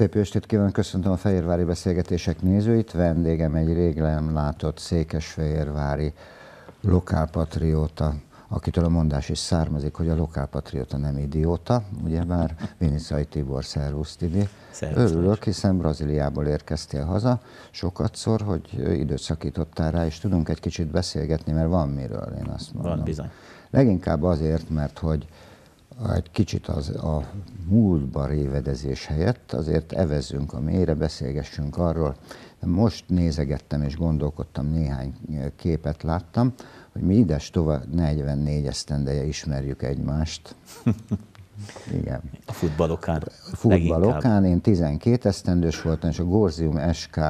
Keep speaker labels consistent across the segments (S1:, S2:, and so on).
S1: Szép estét kívánok, köszöntöm a Fehérvári Beszélgetések nézőit. Vendégem egy rég nem látott székesfehérvári lokálpatrióta, akitől a mondás is származik, hogy a lokálpatrióta nem idióta, ugyebár Vinicai Tibor, szervusz Tibi. Örülök, hiszen Brazíliából érkeztél haza szor, hogy időt szakítottál rá, és tudunk egy kicsit beszélgetni, mert van miről, én azt mondom. Van bizony. Leginkább azért, mert hogy egy kicsit az, a múltba révedezés helyett azért evezzünk a mélyre, beszélgessünk arról. Most nézegettem és gondolkodtam, néhány képet láttam, hogy mi ides tovább 44 esztendeje ismerjük egymást. Igen. A futballokán. Futballokán, én 12 esztendős voltam, és a Gorzium SK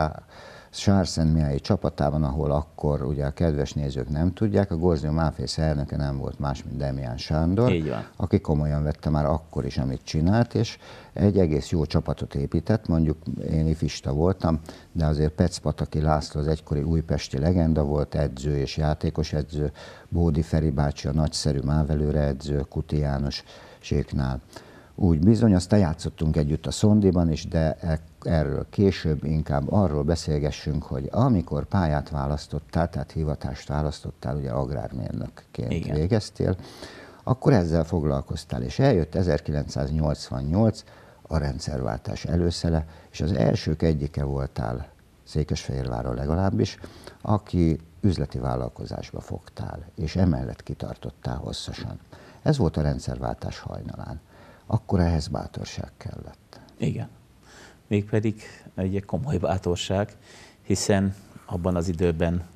S1: Sárszent Mihályi csapatában, ahol akkor ugye a kedves nézők nem tudják, a Gorzió Máfész elnöke nem volt más, mint Demián Sándor, aki komolyan vette már akkor is, amit csinált, és egy egész jó csapatot épített, mondjuk én ifista voltam, de azért Pataki László az egykori újpesti legenda volt, edző és játékos edző, Bódi Feri bácsi a nagyszerű mávelőre edző, Kuti János séknál. Úgy bizony, aztán játszottunk együtt a Szondiban is, de erről később inkább arról beszélgessünk, hogy amikor pályát választottál, tehát hivatást választottál, ugye agrármérnökként Igen. végeztél, akkor ezzel foglalkoztál, és eljött 1988, a rendszerváltás előszele, és az elsők egyike voltál Székesfehérváron legalábbis, aki üzleti vállalkozásba fogtál, és emellett kitartottál hosszasan. Ez volt a rendszerváltás hajnalán. Akkor ehhez bátorság kellett. Igen mégpedig
S2: egy komoly bátorság, hiszen abban az időben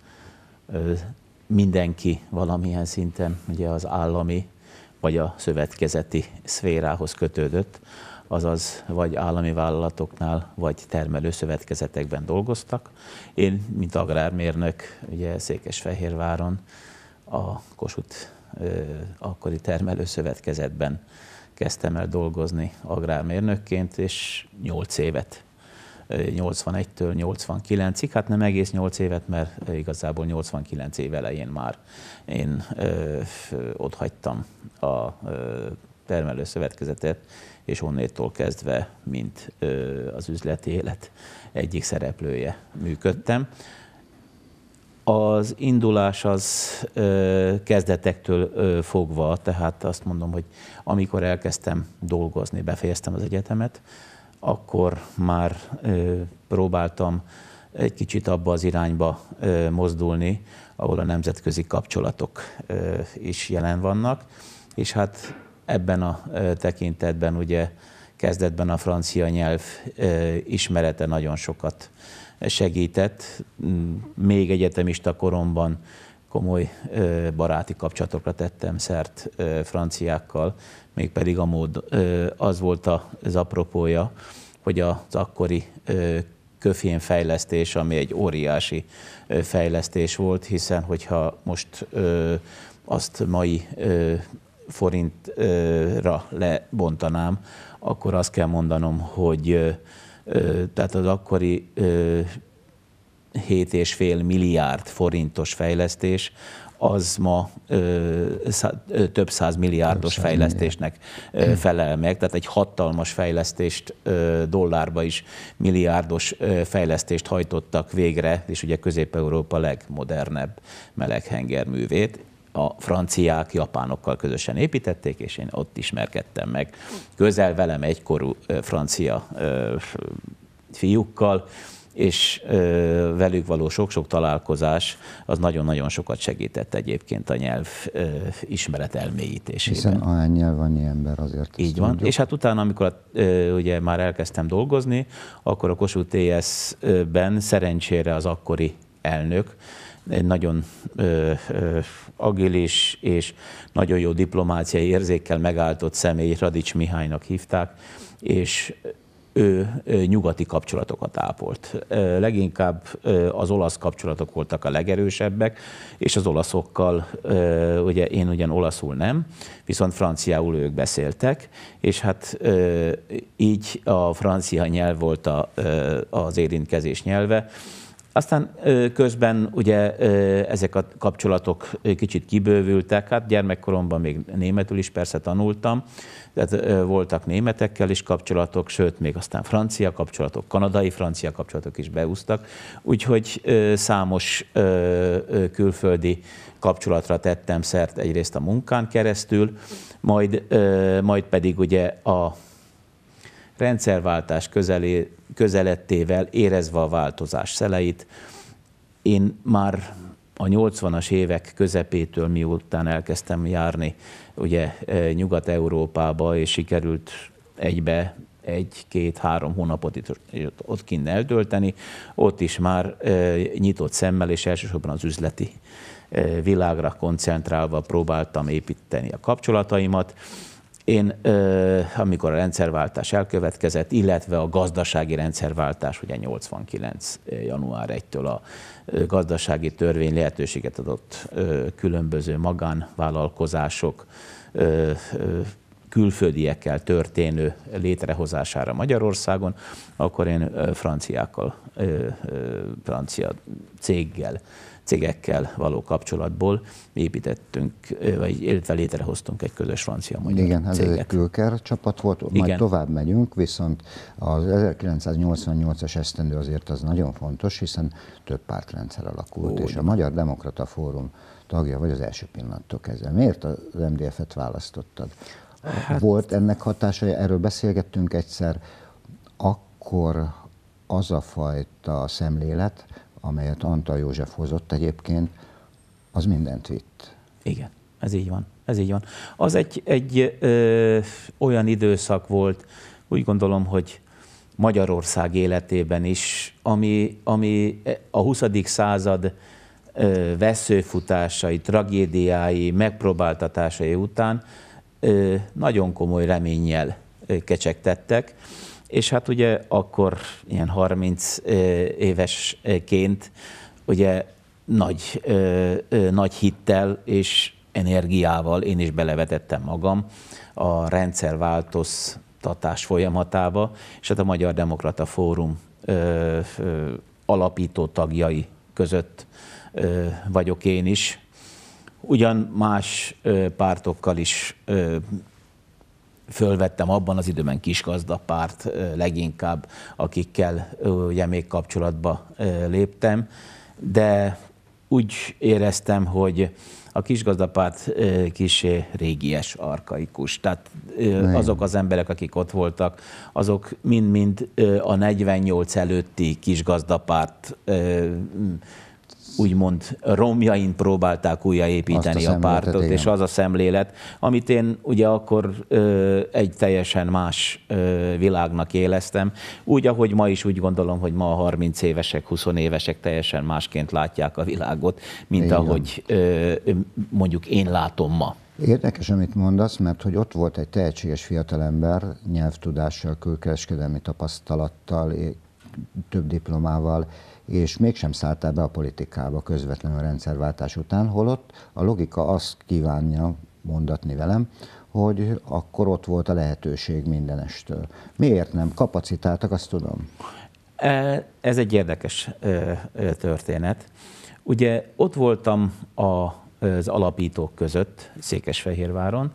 S2: mindenki valamilyen szinten ugye az állami vagy a szövetkezeti szférához kötődött, azaz vagy állami vállalatoknál, vagy termelő szövetkezetekben dolgoztak. Én, mint agrármérnök, ugye Székesfehérváron a Kossuth ö, akkori termelőszövetkezetben kezdtem el dolgozni agrármérnökként, és 8 évet 81-től 89-ig, hát nem egész 8 évet, mert igazából 89 év elején már én ott hagytam a ö, termelőszövetkezetet, és onnétól kezdve, mint ö, az üzleti élet egyik szereplője működtem. Az indulás az ö, kezdetektől ö, fogva, tehát azt mondom, hogy amikor elkezdtem dolgozni, befejeztem az egyetemet, akkor már ö, próbáltam egy kicsit abba az irányba ö, mozdulni, ahol a nemzetközi kapcsolatok ö, is jelen vannak, és hát ebben a ö, tekintetben ugye kezdetben a francia nyelv ö, ismerete nagyon sokat segített, még egyetemista koromban komoly baráti kapcsolatokra tettem szert franciákkal, mégpedig a mód, az volt az apropója, hogy az akkori köfén fejlesztés, ami egy óriási fejlesztés volt, hiszen hogyha most azt mai forintra lebontanám, akkor azt kell mondanom, hogy tehát az akkori 7,5 milliárd forintos fejlesztés, az ma ö, szá, ö, több száz milliárdos több száz fejlesztésnek milliárd. felel meg, tehát egy hatalmas fejlesztést ö, dollárba is milliárdos ö, fejlesztést hajtottak végre, és ugye Közép-Európa legmodernebb meleghengerművét, a franciák japánokkal közösen építették, és én ott ismerkedtem meg. Közel velem egykorú francia fiúkkal, és velük való sok-sok találkozás az nagyon-nagyon sokat segített egyébként a nyelv ismeret
S1: elmélyítésében. Hiszen ahány nyelv, annyi ember azért. Így van, mondjuk. és hát
S2: utána, amikor ugye már elkezdtem dolgozni, akkor a Kossuth TS-ben szerencsére az akkori elnök, nagyon ö, ö, agilis és nagyon jó diplomáciai érzékkel megáltott személy, Radics Mihálynak hívták, és ő nyugati kapcsolatokat ápolt. Leginkább az olasz kapcsolatok voltak a legerősebbek, és az olaszokkal, ugye én ugyan olaszul nem, viszont franciául ők beszéltek, és hát így a francia nyelv volt az érintkezés nyelve, aztán közben ugye ezek a kapcsolatok kicsit kibővültek, hát gyermekkoromban még németül is persze tanultam, tehát voltak németekkel is kapcsolatok, sőt, még aztán francia kapcsolatok, kanadai francia kapcsolatok is beúztak, úgyhogy számos külföldi kapcsolatra tettem szert egyrészt a munkán keresztül, majd, majd pedig ugye a rendszerváltás közelé, közelettével érezve a változás szeleit. Én már a 80-as évek közepétől, miután elkezdtem járni ugye e, Nyugat-Európába, és sikerült egybe egy-két-három hónapot itt, ott kint eltölteni, ott is már e, nyitott szemmel, és elsősorban az üzleti e, világra koncentrálva próbáltam építeni a kapcsolataimat. Én, amikor a rendszerváltás elkövetkezett, illetve a gazdasági rendszerváltás, ugye 89. január 1-től a gazdasági törvény lehetőséget adott különböző magánvállalkozások külföldiekkel történő létrehozására Magyarországon, akkor én franciákkal, francia céggel cégekkel való kapcsolatból építettünk, vagy illetve létrehoztunk egy közös francia magyar Igen, ez egy
S1: Külker csapat volt, majd Igen. tovább megyünk, viszont az 1988-as esztendő azért az nagyon fontos, hiszen több pártrendszer alakult, Ó, és a Magyar Demokrata Fórum tagja vagy az első pillanattól kezdve. Miért az MDF-et választottad? Hát... Volt ennek hatása, erről beszélgettünk egyszer, akkor az a fajta szemlélet, amelyet Antal József hozott egyébként, az mindent vitt. Igen, ez így van. Ez így van.
S2: Az egy, egy ö, olyan időszak volt, úgy gondolom, hogy Magyarország életében is, ami, ami a 20. század ö, veszőfutásai, tragédiái, megpróbáltatásai után ö, nagyon komoly reménnyel kecsegtettek és hát ugye akkor ilyen 30 évesként ugye nagy, nagy hittel és energiával én is belevetettem magam a rendszerváltoztatás folyamatába, és hát a Magyar Demokrata Fórum alapító tagjai között vagyok én is. Ugyan más pártokkal is fölvettem abban az időben kisgazdapárt leginkább, akikkel ugye még kapcsolatba léptem, de úgy éreztem, hogy a kisgazdapárt kisé régies, arkaikus. Tehát Nem. azok az emberek, akik ott voltak, azok mind-mind a 48 előtti kisgazdapárt úgymond romjain próbálták újjáépíteni a, a pártot, igen. és az a szemlélet, amit én ugye akkor ö, egy teljesen más ö, világnak éleztem, úgy, ahogy ma is úgy gondolom, hogy ma a 30 évesek, 20 évesek teljesen másként látják a világot, mint igen. ahogy ö, mondjuk én látom ma.
S1: Érdekes, amit mondasz, mert hogy ott volt egy tehetséges fiatalember, nyelvtudással, külkereskedelmi tapasztalattal, több diplomával, és mégsem szálltál be a politikába közvetlenül a rendszerváltás után, holott a logika azt kívánja mondatni velem, hogy akkor ott volt a lehetőség mindenestől. Miért nem? Kapacitáltak, azt tudom.
S2: E, ez egy érdekes e, e, történet. Ugye ott voltam az alapítók között Székesfehérváron,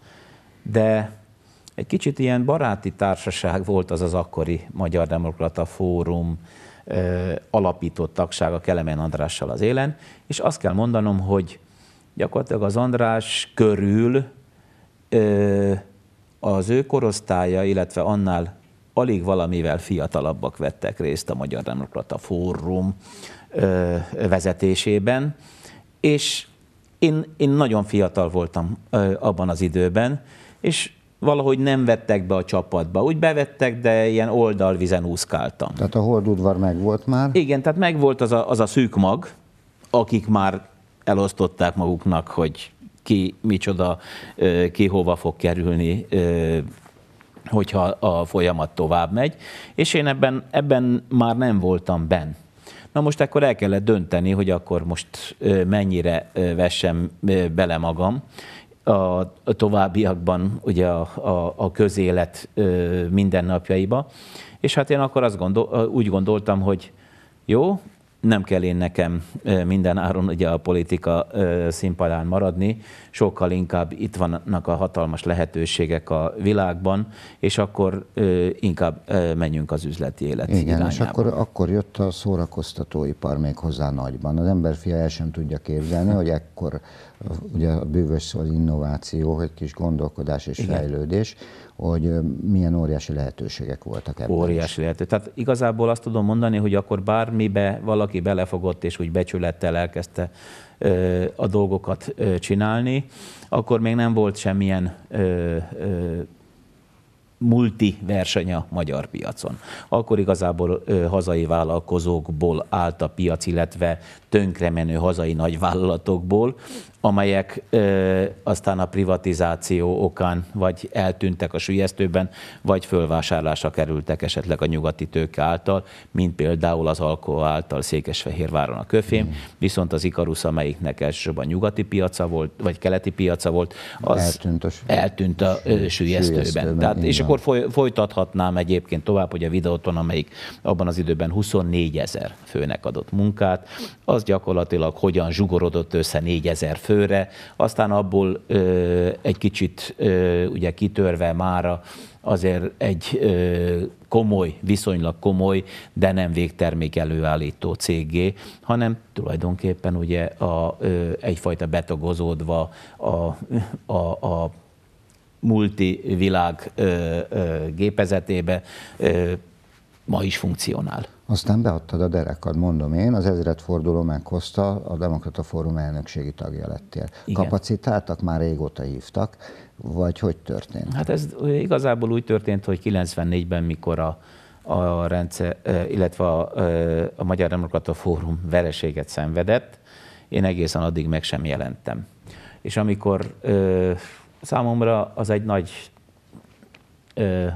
S2: de egy kicsit ilyen baráti társaság volt az az akkori Magyar Demokrata Fórum, tagság a Kelemen Andrással az élen, és azt kell mondanom, hogy gyakorlatilag az András körül az ő korosztálya, illetve annál alig valamivel fiatalabbak vettek részt a Magyar Demokrata Fórum vezetésében, és én, én nagyon fiatal voltam abban az időben, és valahogy nem vettek be a csapatba. Úgy bevettek, de ilyen oldalvizen úszkáltam.
S1: Tehát a Holdudvar megvolt már?
S2: Igen, tehát megvolt az a, az a szűk mag, akik már elosztották maguknak, hogy ki micsoda, ki hova fog kerülni, hogyha a folyamat tovább megy, és én ebben, ebben már nem voltam benn. Na most akkor el kellett dönteni, hogy akkor most mennyire vessem bele magam, a továbbiakban ugye a, a, a közélet mindennapjaiba. És hát én akkor azt gondol, úgy gondoltam, hogy jó, nem kell én nekem minden áron ugye a politika színpadán maradni, sokkal inkább itt vannak a hatalmas lehetőségek a világban, és akkor inkább menjünk az üzleti élet Igen, irányába. és akkor,
S1: akkor jött a szórakoztatóipar még hozzá nagyban. Az emberfia el sem tudja képzelni, hogy ekkor ugye a bűvös szó az innováció, egy kis gondolkodás és Igen. fejlődés, hogy milyen óriási lehetőségek voltak ebben. Óriási lehetőség.
S2: Tehát igazából azt tudom mondani, hogy akkor bármibe valaki belefogott és úgy becsülettel elkezdte ö, a dolgokat ö, csinálni, akkor még nem volt semmilyen ö, ö, multi verseny a magyar piacon. Akkor igazából ö, hazai vállalkozókból állt a piac, illetve tönkremenő hazai nagyvállalatokból, amelyek ö, aztán a privatizáció okán vagy eltűntek a sülyeztőben, vagy fölvásárlásra kerültek esetleg a nyugati tőke által, mint például az Alko által Székesfehérváron a köfém, mm. viszont az Ikarusz, amelyiknek elsősorban nyugati piaca volt, vagy keleti piaca volt, az eltűnt a, eltűnt a sülyeztőben. sülyeztőben. Tehát, és akkor foly, folytathatnám egyébként tovább, hogy a videóton, amelyik abban az időben 24 ezer főnek adott munkát, az gyakorlatilag hogyan zsugorodott össze 4 ezer főre, aztán abból ö, egy kicsit ö, ugye kitörve mára azért egy ö, komoly, viszonylag komoly, de nem végtermék előállító cégé, hanem tulajdonképpen ugye a, ö, egyfajta betagozódva a, a, a multivilág gépezetébe
S1: ma is funkcionál. Aztán beadtad a derekad, mondom én, az ezredforduló meghozta, a Demokrata Fórum elnökségi tagja lettél. Igen. Kapacitáltak, már régóta hívtak, vagy hogy történt? Hát ez
S2: igazából úgy történt, hogy 94-ben, mikor a, a rendszer, illetve a, a Magyar Demokrata Fórum vereséget szenvedett, én egészen addig meg sem jelentem. És amikor számomra az egy nagy ö,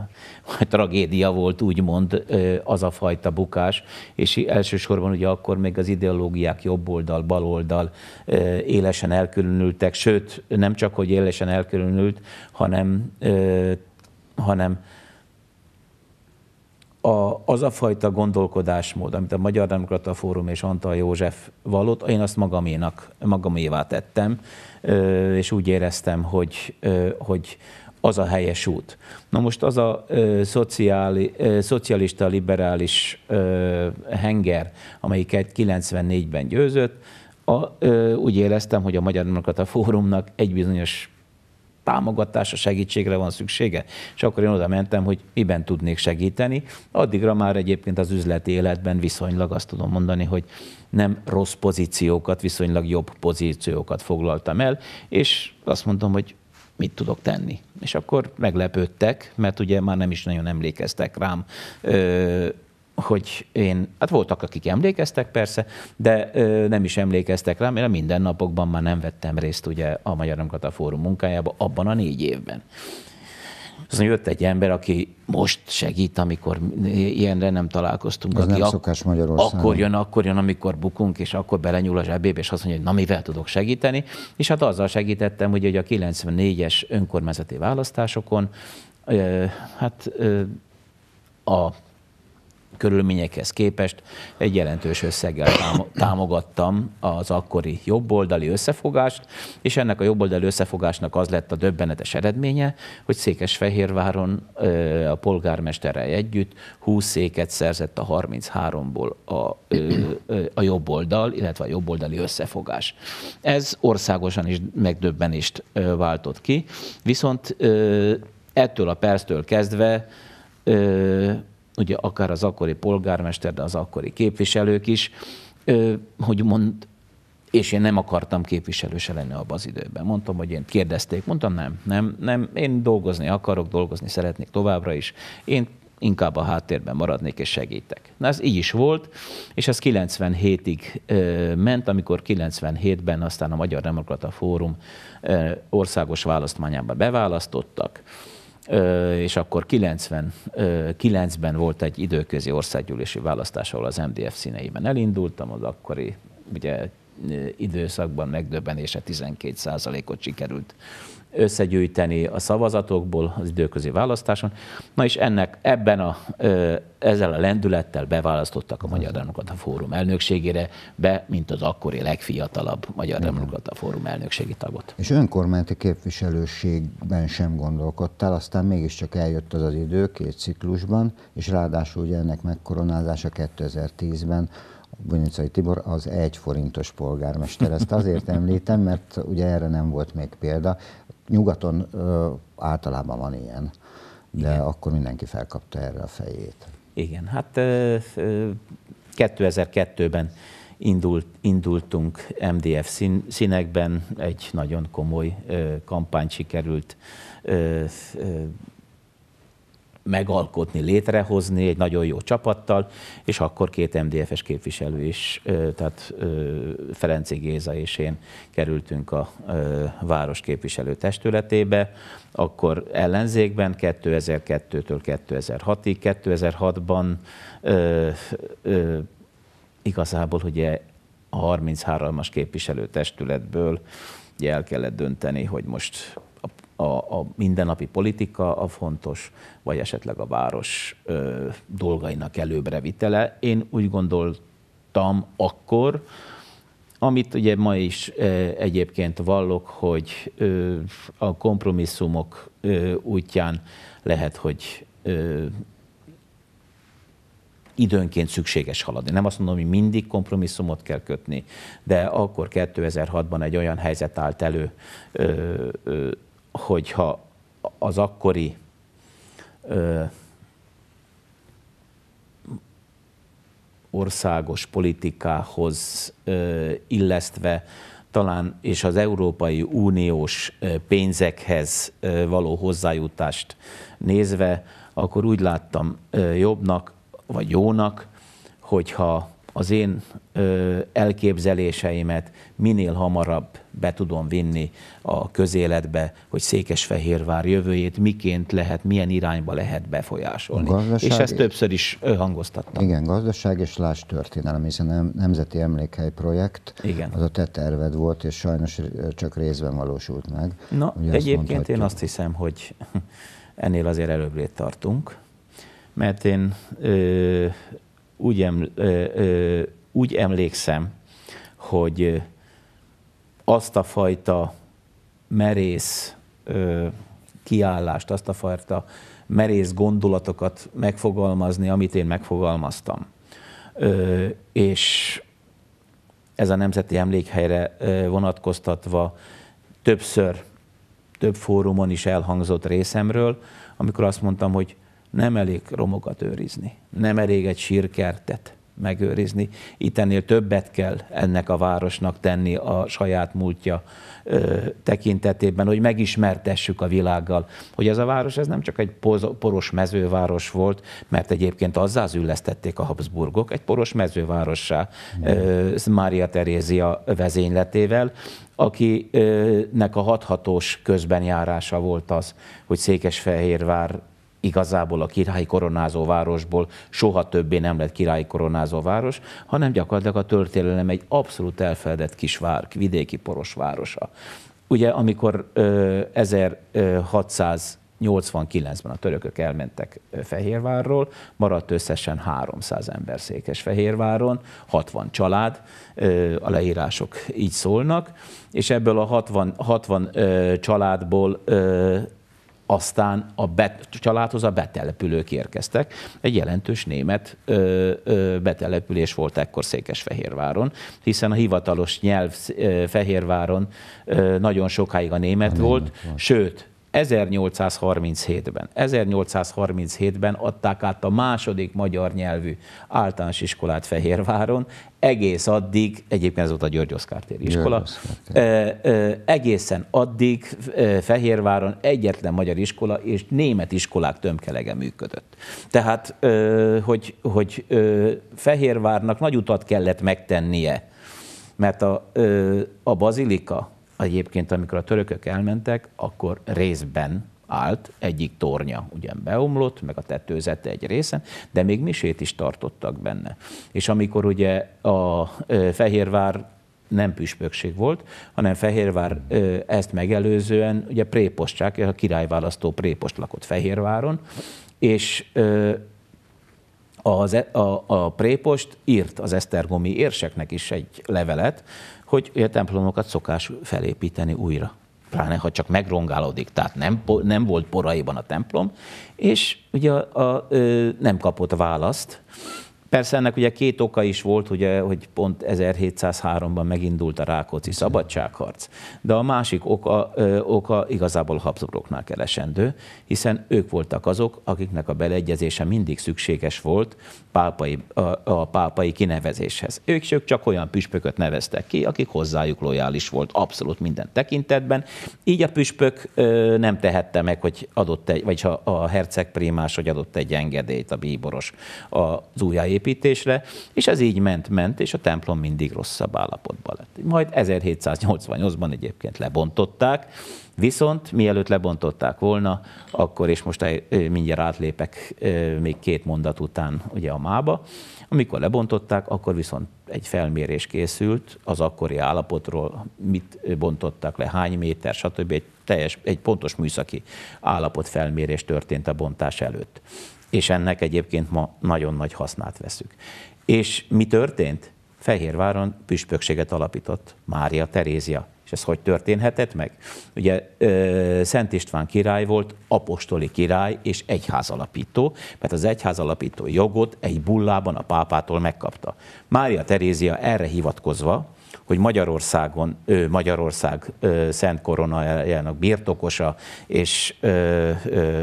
S2: tragédia volt, úgymond ö, az a fajta bukás, és elsősorban ugye akkor még az ideológiák jobb oldal, bal oldal ö, élesen elkülönültek, sőt, nem csak, hogy élesen elkülönült, hanem, ö, hanem a, az a fajta gondolkodásmód, amit a Magyar Demokrata Fórum és Antal József vallott, én azt magaménak, magamévá tettem, és úgy éreztem, hogy, hogy az a helyes út. Na most az a szociáli, szocialista liberális henger, amelyiket 94-ben győzött, a, ö, úgy éreztem, hogy a Magyar Demokrata Fórumnak egy bizonyos támogatásra, segítségre van szüksége. És akkor én oda mentem, hogy miben tudnék segíteni. Addigra már egyébként az üzleti életben viszonylag azt tudom mondani, hogy nem rossz pozíciókat, viszonylag jobb pozíciókat foglaltam el, és azt mondtam, hogy mit tudok tenni. És akkor meglepődtek, mert ugye már nem is nagyon emlékeztek rám. Ö, hogy én, hát voltak, akik emlékeztek persze, de ö, nem is emlékeztek rám, mert a mindennapokban már nem vettem részt ugye a Magyar a Fórum munkájába abban a négy évben. Aztán jött egy ember, aki most segít, amikor ilyenre nem találkoztunk. Az aki nem szokás Magyarországon. Akkor jön, akkor jön, amikor bukunk, és akkor belenyúl a zsebébe, és azt mondja, hogy na, mivel tudok segíteni. És hát azzal segítettem, ugye, hogy a 94-es önkormányzati választásokon, ö, hát ö, a körülményekhez képest egy jelentős összeggel támogattam az akkori jobboldali összefogást, és ennek a jobboldali összefogásnak az lett a döbbenetes eredménye, hogy Székesfehérváron a polgármesterrel együtt 20 széket szerzett a 33-ból a, a jobboldal, illetve a jobboldali összefogás. Ez országosan is megdöbbenést váltott ki, viszont ettől a perctől kezdve ugye akár az akkori polgármester, de az akkori képviselők is, hogy mond, és én nem akartam képviselőse lenni abban az időben. Mondtam, hogy én kérdezték, mondtam nem, nem, nem, én dolgozni akarok, dolgozni szeretnék továbbra is, én inkább a háttérben maradnék és segítek. Na ez így is volt, és ez 97-ig ö, ment, amikor 97-ben aztán a Magyar Demokrata Fórum ö, országos választmányában beválasztottak, és akkor 99-ben volt egy időközi országgyűlési választás, ahol az MDF színeiben elindultam, az akkori ugye, időszakban megdöbbenése 12 ot sikerült összegyűjteni a szavazatokból az időközi választáson. Na és ennek ebben a, ezzel a lendülettel beválasztottak a Magyar Demokrata Fórum elnökségére, be, mint az akkori legfiatalabb Magyar Demokrata Fórum elnökségi tagot.
S1: És önkormányzati képviselőségben sem gondolkodtál, aztán mégiscsak eljött az az idő két ciklusban, és ráadásul ugye ennek megkoronázása 2010-ben Bunyicai Tibor az egy forintos polgármester. Ezt azért említem, mert ugye erre nem volt még példa nyugaton ö, általában van ilyen, de Igen. akkor mindenki felkapta erre a fejét.
S2: Igen, hát ö, 2002-ben indult, indultunk MDF szín, színekben, egy nagyon komoly ö, kampány sikerült ö, ö, megalkotni, létrehozni egy nagyon jó csapattal, és akkor két MDFS képviselő is, tehát Ferenci Géza és én kerültünk a város képviselő testületébe, akkor ellenzékben 2002-től 2006-ig, 2006-ban igazából ugye a 33-as testületből el kellett dönteni, hogy most a, a mindennapi politika a fontos, vagy esetleg a város ö, dolgainak előbbre vitele. Én úgy gondoltam akkor, amit ugye ma is egyébként vallok, hogy a kompromisszumok útján lehet, hogy időnként szükséges haladni. Nem azt mondom, hogy mindig kompromisszumot kell kötni, de akkor 2006-ban egy olyan helyzet állt elő hogyha az akkori ö, országos politikához ö, illesztve, talán és az Európai Uniós pénzekhez való hozzájutást nézve, akkor úgy láttam jobbnak, vagy jónak, hogyha az én ö, elképzeléseimet minél hamarabb be tudom vinni a közéletbe, hogy Székesfehérvár jövőjét miként lehet, milyen irányba lehet befolyásolni. Gazdaság és ezt többször
S1: is hangoztattam. Igen, gazdaság és láss történelem, hiszen a Nemzeti Emlékhely projekt igen. az a te terved volt, és sajnos csak részben valósult meg. Na, Ugye egyébként én azt hiszem, hogy ennél azért előbbrét tartunk,
S2: mert én ö, úgy, eml, ö, ö, úgy emlékszem, hogy azt a fajta merész ö, kiállást, azt a fajta merész gondolatokat megfogalmazni, amit én megfogalmaztam. Ö, és ez a Nemzeti Emlékhelyre vonatkoztatva többször, több fórumon is elhangzott részemről, amikor azt mondtam, hogy nem elég romokat őrizni, nem elég egy sírkertet megőrizni. Itt ennél többet kell ennek a városnak tenni a saját múltja ö, tekintetében, hogy megismertessük a világgal, hogy ez a város ez nem csak egy poros mezőváros volt, mert egyébként azzá züllesztették a Habsburgok, egy poros mezővárossá ö, Mária Terézia vezényletével, akinek a hathatós közbenjárása volt az, hogy Székesfehérvár igazából a királyi koronázó városból soha többé nem lett királyi koronázó város, hanem gyakorlatilag a történelem egy abszolút elfeledett vár, vidéki poros városa. Ugye, amikor ö, 1600 89-ben a törökök elmentek Fehérvárról, maradt összesen 300 ember Székesfehérváron, 60 család, a leírások így szólnak, és ebből a 60, 60 családból aztán a bet, családhoz a betelepülők érkeztek. Egy jelentős német ö, ö, betelepülés volt ekkor Székesfehérváron, hiszen a hivatalos nyelv ö, Fehérváron ö, nagyon sokáig a német, a német volt, volt, sőt, 1837-ben. 1837-ben adták át a második magyar nyelvű általános iskolát Fehérváron, egész addig, egyébként ez volt a György Oszkár tér iskola, Oszkár. egészen addig Fehérváron egyetlen magyar iskola és német iskolák tömkelege működött. Tehát, hogy, hogy Fehérvárnak nagy utat kellett megtennie, mert a, a bazilika, egyébként amikor a törökök elmentek, akkor részben állt, egyik tornya ugyan beomlott, meg a tetőzete egy részen, de még misét is tartottak benne. És amikor ugye a Fehérvár nem püspökség volt, hanem Fehérvár ezt megelőzően, ugye prépostság, a királyválasztó prépost lakott Fehérváron, és az, e, a, a prépost írt az esztergomi érseknek is egy levelet, hogy a templomokat szokás felépíteni újra. Pláne, ha csak megrongálódik, tehát nem, nem volt poraiban a templom, és ugye a, a, nem kapott választ, Persze ennek ugye két oka is volt, ugye, hogy pont 1703-ban megindult a Rákóczi szabadságharc, de a másik oka, ö, oka igazából Habsburgoknál keresendő, hiszen ők voltak azok, akiknek a beleegyezése mindig szükséges volt pápai, a, a pápai kinevezéshez. Ők, ők csak olyan püspököt neveztek ki, akik hozzájuk lojális volt abszolút minden tekintetben. Így a püspök ö, nem tehette meg, hogy adott egy, vagy ha a herceg primás, hogy adott egy engedélyt a bíboros az újjáépítésre, építésre, és ez így ment, ment, és a templom mindig rosszabb állapotban lett. Majd 1788-ban egyébként lebontották, Viszont mielőtt lebontották volna, akkor, és most mindjárt átlépek még két mondat után ugye a mába, amikor lebontották, akkor viszont egy felmérés készült az akkori állapotról, mit bontottak le, hány méter, stb. Egy, teljes, egy pontos műszaki állapot felmérés történt a bontás előtt és ennek egyébként ma nagyon nagy hasznát veszük. És mi történt? Fehérváron püspökséget alapított Mária Terézia. És ez hogy történhetett meg? Ugye Szent István király volt, apostoli király és egyházalapító, mert az egyházalapító jogot egy bullában a pápától megkapta. Mária Terézia erre hivatkozva, hogy Magyarországon, ő Magyarország ö, Szent Koronájának birtokosa, és ö, ö,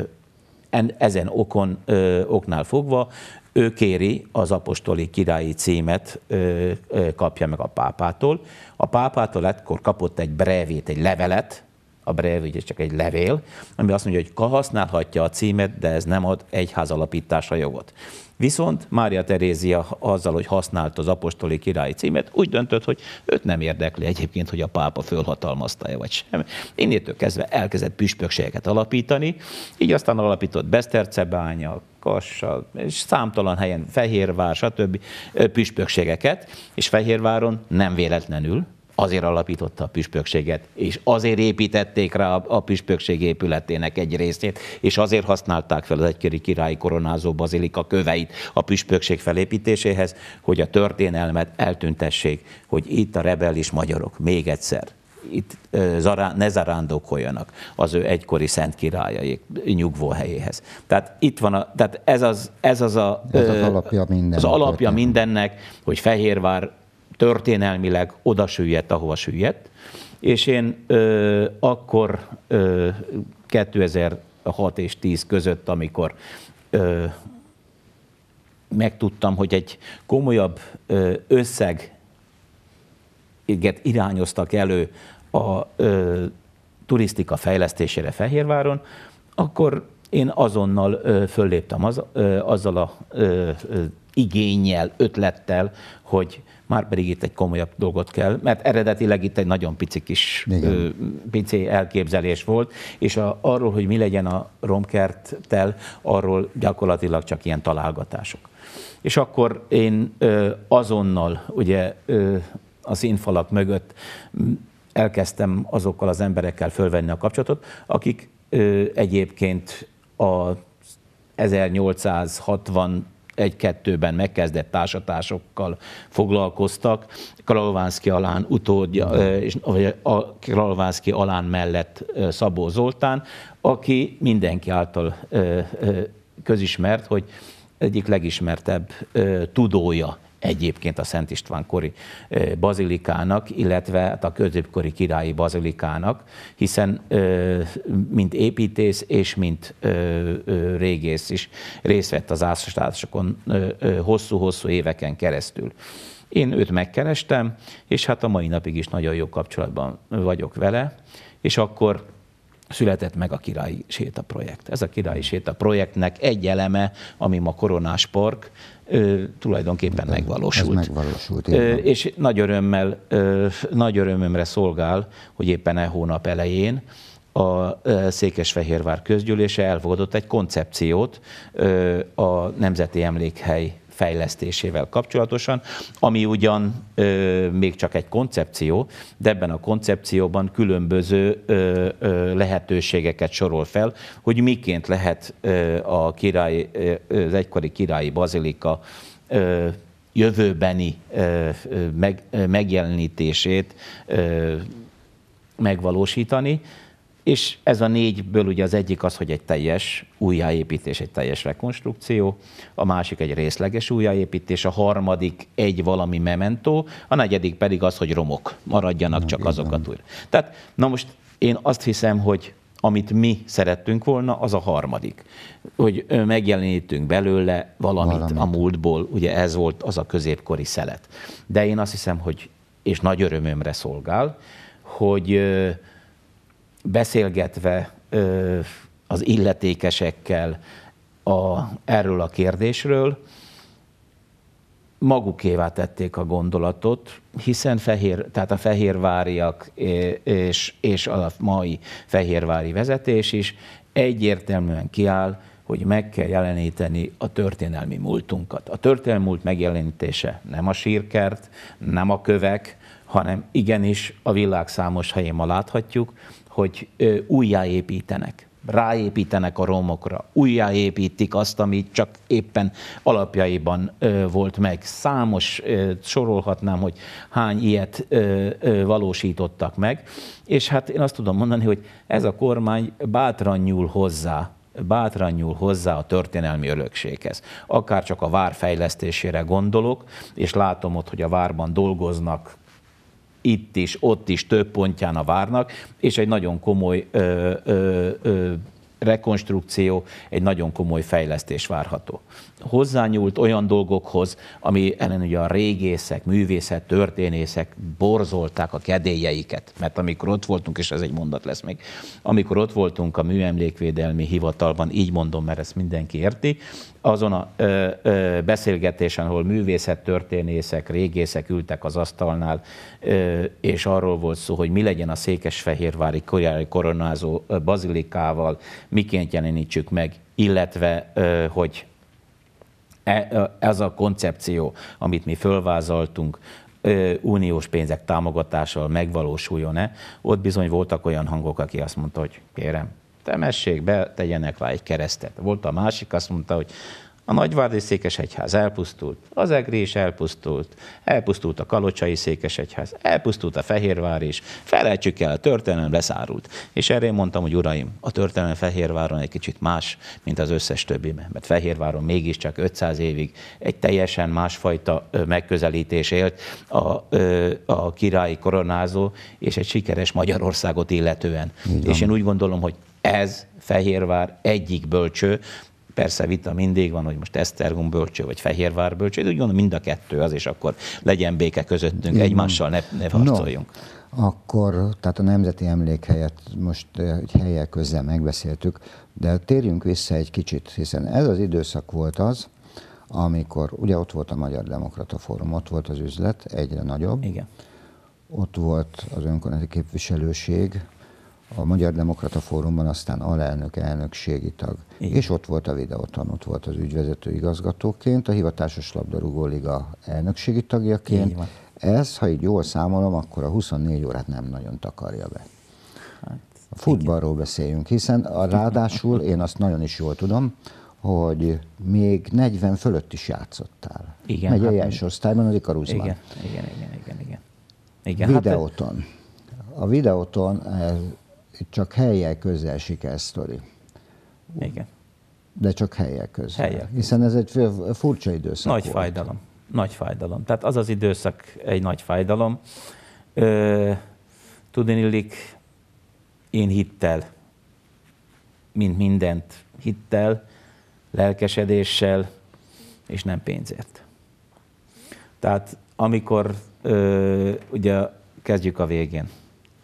S2: En, ezen okon, ö, oknál fogva ő kéri az apostoli királyi címet, ö, ö, kapja meg a pápától. A pápától ekkor kapott egy brevét, egy levelet, a brev ugye csak egy levél, ami azt mondja, hogy használhatja a címet, de ez nem ad egyház alapításra jogot. Viszont Mária Terézia azzal, hogy használt az apostoli királyi címet, úgy döntött, hogy őt nem érdekli egyébként, hogy a pápa fölhatalmazta-e vagy sem. Innétől kezdve elkezdett püspökségeket alapítani, így aztán alapított Besztercebánya, Kassa, és számtalan helyen Fehérvár, stb. püspökségeket, és Fehérváron nem véletlenül, azért alapította a püspökséget, és azért építették rá a, a püspökség épületének egy részét, és azért használták fel az egyköri királyi koronázó bazilika köveit a püspökség felépítéséhez, hogy a történelmet eltüntessék, hogy itt a rebelis magyarok még egyszer itt ne zarándokoljanak az ő egykori szent királyaik nyugvó helyéhez. Tehát itt van, a, tehát ez az, ez az, a, ez az, alapja, minden az alapja mindennek, hogy Fehérvár történelmileg oda süllyedt, ahova süllyedt, és én ö, akkor ö, 2006 és 10 között, amikor ö, megtudtam, hogy egy komolyabb ö, összeg irányoztak elő a ö, turisztika fejlesztésére Fehérváron, akkor én azonnal ö, fölléptem az, ö, azzal a ö, ö, igényel, ötlettel, hogy már pedig itt egy komolyabb dolgot kell, mert eredetileg itt egy nagyon pici kis ö, pici elképzelés volt, és a, arról, hogy mi legyen a romkerttel, arról gyakorlatilag csak ilyen találgatások. És akkor én ö, azonnal ugye ö, a színfalak mögött elkezdtem azokkal az emberekkel fölvenni a kapcsolatot, akik ö, egyébként a 1860 egy-kettőben megkezdett társatásokkal foglalkoztak. Kralovánszki Alán utódja, és, vagy a Kralovánszki Alán mellett Szabó Zoltán, aki mindenki által közismert, hogy egyik legismertebb tudója egyébként a Szent István kori bazilikának, illetve hát a középkori királyi bazilikának, hiszen mint építész és mint régész is részt vett az ászostásokon hosszú-hosszú éveken keresztül. Én őt megkerestem, és hát a mai napig is nagyon jó kapcsolatban vagyok vele, és akkor született meg a Királyi Séta projekt. Ez a Királyi Séta projektnek egy eleme, ami ma Koronás Park, ö, tulajdonképpen De megvalósult. Ez megvalósult. Ö, és nagy, örömmel, ö, nagy örömömre szolgál, hogy éppen e hónap elején a Székesfehérvár közgyűlése elfogadott egy koncepciót a Nemzeti Emlékhely fejlesztésével kapcsolatosan, ami ugyan ö, még csak egy koncepció, de ebben a koncepcióban különböző ö, ö, lehetőségeket sorol fel, hogy miként lehet ö, a király, ö, az egykori királyi bazilika ö, jövőbeni ö, meg, ö, megjelenítését ö, megvalósítani és ez a négyből ugye az egyik az, hogy egy teljes újjáépítés, egy teljes rekonstrukció, a másik egy részleges újjáépítés, a harmadik egy valami mementó, a negyedik pedig az, hogy romok maradjanak, csak azokat újra. Tehát na most én azt hiszem, hogy amit mi szerettünk volna, az a harmadik. Hogy megjelenítünk belőle valamit, valamit. a múltból, ugye ez volt az a középkori szelet. De én azt hiszem, hogy, és nagy örömömre szolgál, hogy beszélgetve az illetékesekkel a, erről a kérdésről, magukévá tették a gondolatot, hiszen fehér, tehát a fehérváriak és, és a mai fehérvári vezetés is egyértelműen kiáll, hogy meg kell jeleníteni a történelmi múltunkat. A történelmi múlt megjelenítése nem a sírkert, nem a kövek, hanem igenis a világ számos helyén ma láthatjuk, hogy újjáépítenek ráépítenek a romokra, újjáépítik azt, ami csak éppen alapjaiban volt meg. Számos sorolhatnám, hogy hány ilyet valósítottak meg, és hát én azt tudom mondani, hogy ez a kormány bátran nyúl hozzá bátran nyúl hozzá a történelmi örökséghez. Akár csak a vár fejlesztésére gondolok, és látom ott, hogy a várban dolgoznak itt is, ott is, több pontján a várnak, és egy nagyon komoly ö, ö, ö, rekonstrukció, egy nagyon komoly fejlesztés várható. Hozzányúlt olyan dolgokhoz, ami ellen ugye a régészek, művészet, történészek borzolták a kedélyeiket, mert amikor ott voltunk, és ez egy mondat lesz még, amikor ott voltunk a Műemlékvédelmi Hivatalban, így mondom, mert ezt mindenki érti, azon a ö, ö, beszélgetésen, ahol művészet, történészek, régészek ültek az asztalnál, ö, és arról volt szó, hogy mi legyen a székesfehérvári koronázó bazilikával, miként jelenítsük meg, illetve ö, hogy e, ez a koncepció, amit mi fölvázaltunk, uniós pénzek támogatással megvalósuljon-e, ott bizony voltak olyan hangok, aki azt mondta, hogy kérem, temessék be, tegyenek rá egy keresztet. Volt a másik, azt mondta, hogy a nagyvárdi székesegyház elpusztult, az Egri is elpusztult, elpusztult a kalocsai székesegyház, elpusztult a Fehérvár is, felejtsük el, a történelem leszárult. És erre én mondtam, hogy uraim, a történelem Fehérváron egy kicsit más, mint az összes többi, mert Fehérváron mégiscsak 500 évig egy teljesen másfajta megközelítés élt a, a királyi koronázó és egy sikeres Magyarországot illetően. Igen. És én úgy gondolom, hogy ez Fehérvár egyik bölcső, persze vita mindig van, hogy most Esztergom bölcső, vagy Fehérvár bölcső, de úgy gondolom mind a kettő az, és akkor legyen béke közöttünk, Igen. egymással ne, ne harcoljunk.
S1: No, akkor, tehát a nemzeti emlékhelyet most eh, egy helyek közzel megbeszéltük, de térjünk vissza egy kicsit, hiszen ez az időszak volt az, amikor ugye ott volt a Magyar Demokrata Fórum, ott volt az üzlet, egyre nagyobb. Igen. Ott volt az önkormányzati képviselőség, a Magyar Demokrata Fórumban, aztán alelnök, elnökségi tag. Igen. És ott volt a videótan, ott volt az ügyvezető igazgatóként, a hivatásos labdarúgó liga elnökségi tagjaként. Ez, ha így jól számolom, akkor a 24 órát nem nagyon takarja be. Hát, a futballról beszéljünk, hiszen a, ráadásul én azt nagyon is jól tudom, hogy még 40 fölött is játszottál. Igen. Megy hát, első osztályban, az Ikaruzban. Igen, igen, igen, igen. igen. igen videóton. Hát- a videóton csak helyek közel sikersztori. Igen. De csak helyek közel. Helyek. Hiszen ez egy furcsa időszak Nagy volt. fájdalom.
S2: Nagy fájdalom. Tehát az az időszak egy nagy fájdalom. Tudnélik, én hittel, mint mindent hittel, lelkesedéssel, és nem pénzért. Tehát amikor ö, ugye kezdjük a végén.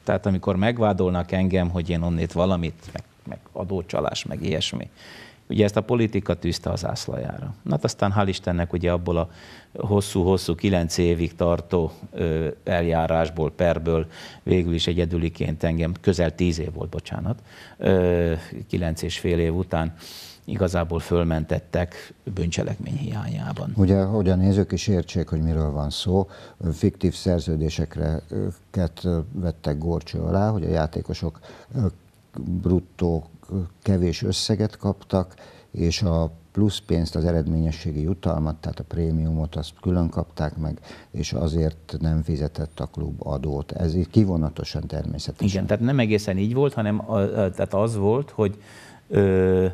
S2: Tehát amikor megvádolnak engem, hogy én onnét valamit, meg, meg adócsalás, meg ilyesmi, Ugye ezt a politika tűzte az ászlajára. Na hát aztán hál' Istennek ugye abból a hosszú-hosszú kilenc évig tartó eljárásból, perből végül is egyedüliként engem, közel tíz év volt, bocsánat, kilenc és fél év után igazából fölmentettek bűncselekmény hiányában.
S1: Ugye, hogy a nézők is értsék, hogy miről van szó, fiktív szerződésekre vettek gorcső alá, hogy a játékosok bruttó kevés összeget kaptak, és a plusz pénzt, az eredményességi jutalmat, tehát a prémiumot, azt külön kapták meg, és azért nem fizetett a klub adót. Ez így kivonatosan természetesen. Igen,
S2: tehát nem egészen így volt, hanem a, a, tehát az volt, hogy ö,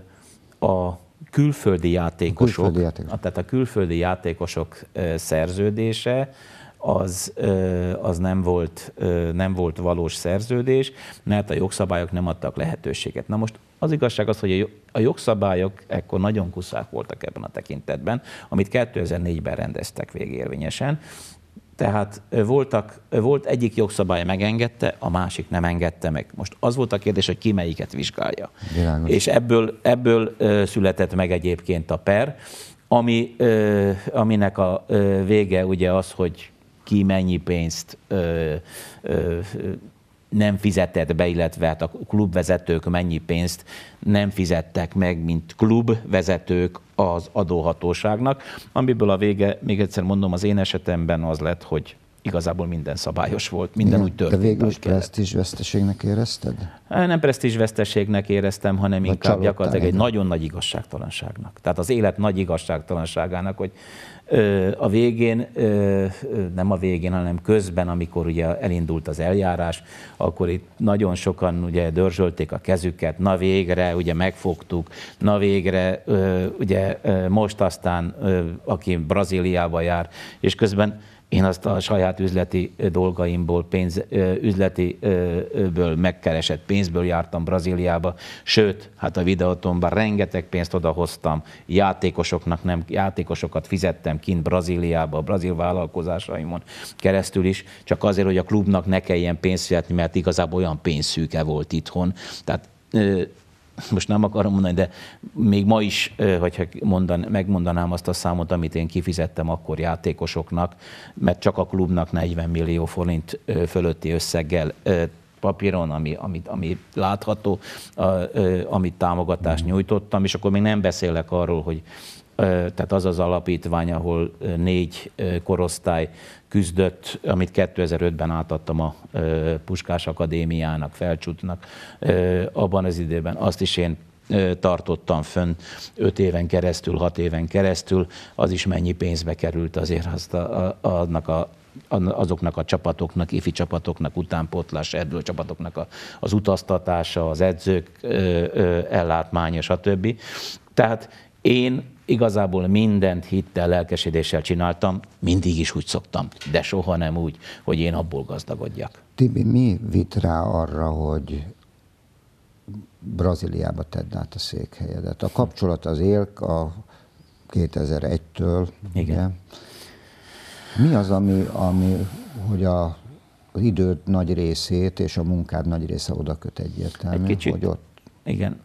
S2: a külföldi
S1: játékosok, a külföldi játékosok.
S2: tehát a külföldi játékosok szerződése, az, az nem, volt, nem volt valós szerződés, mert a jogszabályok nem adtak lehetőséget. Na most az igazság az, hogy a jogszabályok ekkor nagyon kuszák voltak ebben a tekintetben, amit 2004-ben rendeztek végérvényesen, tehát voltak, volt egyik jogszabály megengedte, a másik nem engedte meg. Most az volt a kérdés, hogy ki melyiket vizsgálja. Világos. És ebből, ebből született meg egyébként a per, ami, aminek a vége ugye az, hogy ki mennyi pénzt nem fizetett be, illetve hát a klubvezetők mennyi pénzt nem fizettek meg, mint klubvezetők az adóhatóságnak, amiből a vége, még egyszer mondom, az én esetemben az lett, hogy igazából minden szabályos volt, minden Igen, úgy történt. De
S1: végül is presztízsveszteségnek érezted?
S2: Nem presztízsveszteségnek éreztem, hanem Vagy inkább gyakorlatilag egy nagyon nagy igazságtalanságnak. Tehát az élet nagy igazságtalanságának, hogy a végén, nem a végén, hanem közben, amikor ugye elindult az eljárás, akkor itt nagyon sokan ugye dörzsölték a kezüket, na végre, ugye megfogtuk, na végre, ugye most aztán, aki Brazíliába jár, és közben én azt a saját üzleti dolgaimból, pénz, üzletiből megkeresett pénzből jártam Brazíliába, sőt, hát a videótomban rengeteg pénzt odahoztam, játékosoknak nem, játékosokat fizettem kint Brazíliába, a brazil vállalkozásaimon keresztül is, csak azért, hogy a klubnak ne kelljen pénzt fizetni, mert igazából olyan pénzszűke volt itthon. Tehát most nem akarom mondani, de még ma is, hogyha mondan, megmondanám azt a számot, amit én kifizettem akkor játékosoknak, mert csak a klubnak 40 millió forint fölötti összeggel papíron, ami, ami, ami látható, a, a, amit támogatást nyújtottam, és akkor még nem beszélek arról, hogy tehát az az alapítvány, ahol négy korosztály küzdött, amit 2005-ben átadtam a Puskás Akadémiának, Felcsútnak abban az időben. Azt is én tartottam fönn 5 éven keresztül, 6 éven keresztül, az is mennyi pénzbe került azért azt a, a, annak a azoknak a csapatoknak, ifi csapatoknak, utánpótlás, erdő csapatoknak a, az utaztatása, az edzők ö, ö, ellátmánya, stb. Tehát én Igazából mindent hittel, lelkesedéssel csináltam, mindig is úgy szoktam, de soha nem úgy, hogy én abból gazdagodjak.
S1: Tibi, mi vit rá arra, hogy Brazíliába tedd át a székhelyedet? A kapcsolat az élk a 2001-től, Igen. Ugye? Mi az, ami, ami hogy a az időt nagy részét és a munkád nagy része oda köt egyértelmű, Egy kicsit, hogy ott.
S2: Igen.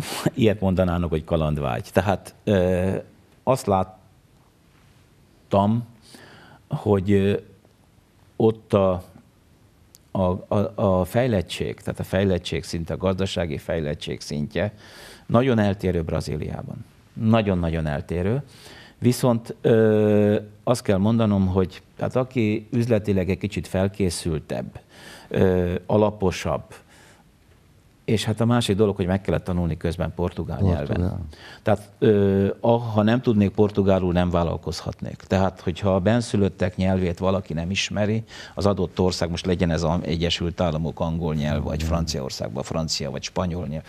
S2: ilyet mondanának, hogy kalandvágy. Tehát azt láttam, hogy ott a, a, a, a fejlettség, tehát a fejlettség szinte, a gazdasági fejlettség szintje nagyon eltérő Brazíliában. Nagyon-nagyon eltérő. Viszont ö, azt kell mondanom, hogy hát aki üzletileg egy kicsit felkészültebb, ö, alaposabb, és hát a másik dolog, hogy meg kellett tanulni közben portugál, portugál. nyelven. Tehát ö, ha nem tudnék portugálul, nem vállalkozhatnék. Tehát, hogyha a benszülöttek nyelvét valaki nem ismeri, az adott ország, most legyen ez az Egyesült Államok angol nyelv, vagy mm. Franciaországban francia, vagy spanyol nyelv,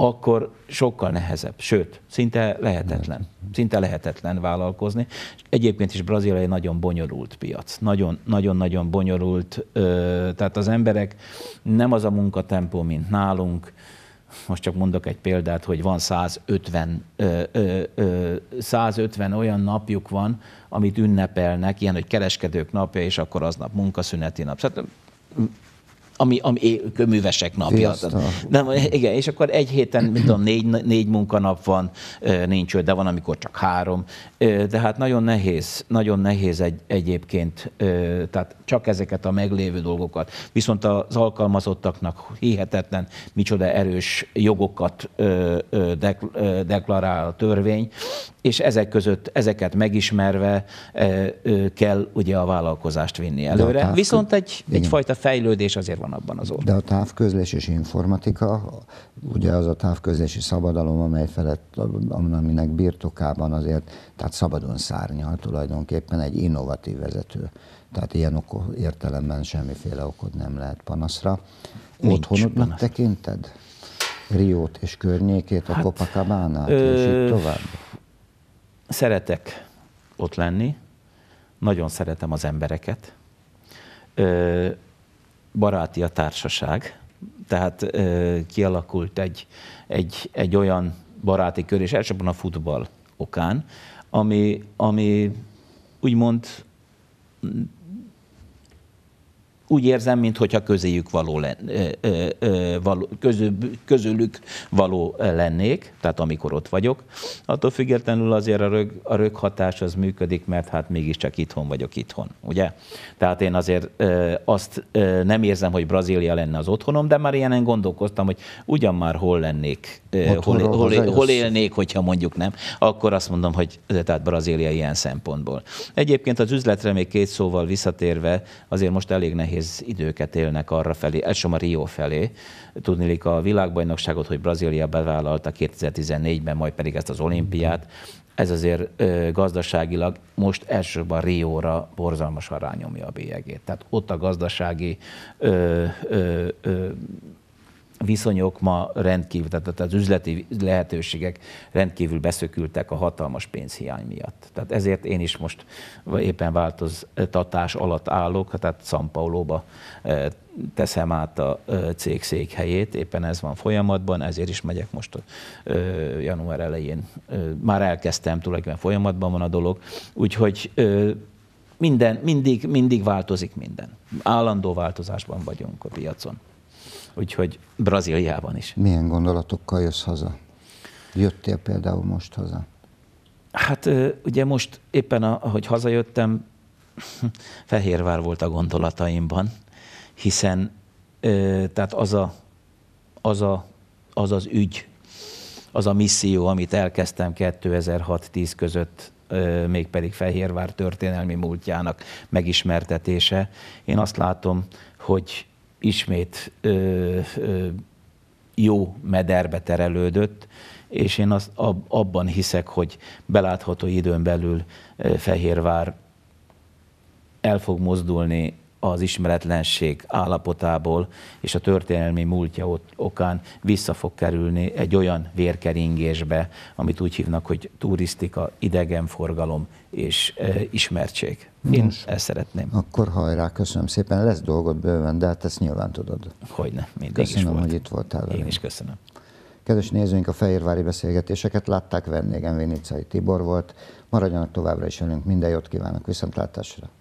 S2: akkor sokkal nehezebb, sőt, szinte lehetetlen. Szinte lehetetlen vállalkozni. Egyébként is Brazília egy nagyon bonyolult piac. Nagyon-nagyon bonyolult. Tehát az emberek nem az a munkatempó, mint nálunk. Most csak mondok egy példát, hogy van 150, 150 olyan napjuk van, amit ünnepelnek, ilyen, hogy kereskedők napja, és akkor aznap munkaszüneti nap. Szóval ami, ami köművesek napja. Nem, igen, és akkor egy héten, mint tudom, négy, négy munkanap van, nincs de van, amikor csak három. De hát nagyon nehéz, nagyon nehéz egy, egyébként, tehát csak ezeket a meglévő dolgokat. Viszont az alkalmazottaknak hihetetlen, micsoda erős jogokat deklarál a törvény, és ezek között ezeket megismerve kell ugye a vállalkozást vinni
S1: előre. Viszont egy, egyfajta
S2: fejlődés azért van van abban az
S1: oldalon. De a távközlés és informatika, ugye az a távközlési szabadalom, amely felett, aminek birtokában azért, tehát szabadon szárnyal tulajdonképpen egy innovatív vezető. Tehát ilyen oko, értelemben semmiféle okod nem lehet panaszra. Nincs Otthonodnak panasz. tekinted? Riót és környékét, hát, a copacabana ö... és így tovább?
S2: Szeretek ott lenni, nagyon szeretem az embereket baráti a társaság, tehát kialakult egy, egy, egy olyan baráti kör, és elsősorban a futball okán, ami, ami úgymond úgy érzem, mintha közéjük való len, ö, ö, való, közül, közülük való lennék, tehát amikor ott vagyok. Attól függetlenül azért a, rög, a röghatás az működik, mert hát mégiscsak itthon vagyok itthon, ugye? Tehát én azért ö, azt ö, nem érzem, hogy Brazília lenne az otthonom, de már ilyenen gondolkoztam, hogy ugyan már hol lennék, ö, hol, hol, hol, hol élnék, hogyha mondjuk nem, akkor azt mondom, hogy tehát Brazília ilyen szempontból. Egyébként az üzletre még két szóval visszatérve, azért most elég nehéz nehéz időket élnek arra felé, elsősorban Rio felé. Tudnilik a világbajnokságot, hogy Brazília bevállalta 2014-ben, majd pedig ezt az olimpiát. Ez azért ö, gazdaságilag most elsősorban Rióra borzalmasan rányomja a bélyegét. Tehát ott a gazdasági ö, ö, ö, viszonyok ma rendkívül, tehát az üzleti lehetőségek rendkívül beszökültek a hatalmas pénzhiány miatt. Tehát ezért én is most éppen változtatás alatt állok, tehát San Paulóba eh, teszem át a eh, cég székhelyét, éppen ez van folyamatban, ezért is megyek most a eh, január elején. Már elkezdtem, tulajdonképpen folyamatban van a dolog, úgyhogy minden, mindig, mindig változik minden. Állandó változásban vagyunk a piacon
S1: úgyhogy Brazíliában is. Milyen gondolatokkal jössz haza? Jöttél például most haza?
S2: Hát ugye most éppen, ahogy hazajöttem, Fehérvár volt a gondolataimban, hiszen tehát az, a, az, a, az az ügy, az a misszió, amit elkezdtem 2006-10 között, pedig Fehérvár történelmi múltjának megismertetése. Én azt látom, hogy ismét ö, ö, jó mederbe terelődött, és én az, ab, abban hiszek, hogy belátható időn belül Fehérvár el fog mozdulni az ismeretlenség állapotából és a történelmi múltja ott okán vissza fog kerülni egy olyan vérkeringésbe,
S1: amit úgy hívnak, hogy turisztika, idegenforgalom és e, ismertség. Én Nos, ezt szeretném. Akkor hajrá, köszönöm szépen. Lesz dolgod bőven, de hát ezt nyilván tudod. Hogyne, mindig köszönöm, is Köszönöm, hogy itt voltál Én is köszönöm. Kedves nézőink, a fehérvári beszélgetéseket látták, vendégem Vinicai Tibor volt. Maradjanak továbbra is velünk, minden jót kívánok, viszontlátásra!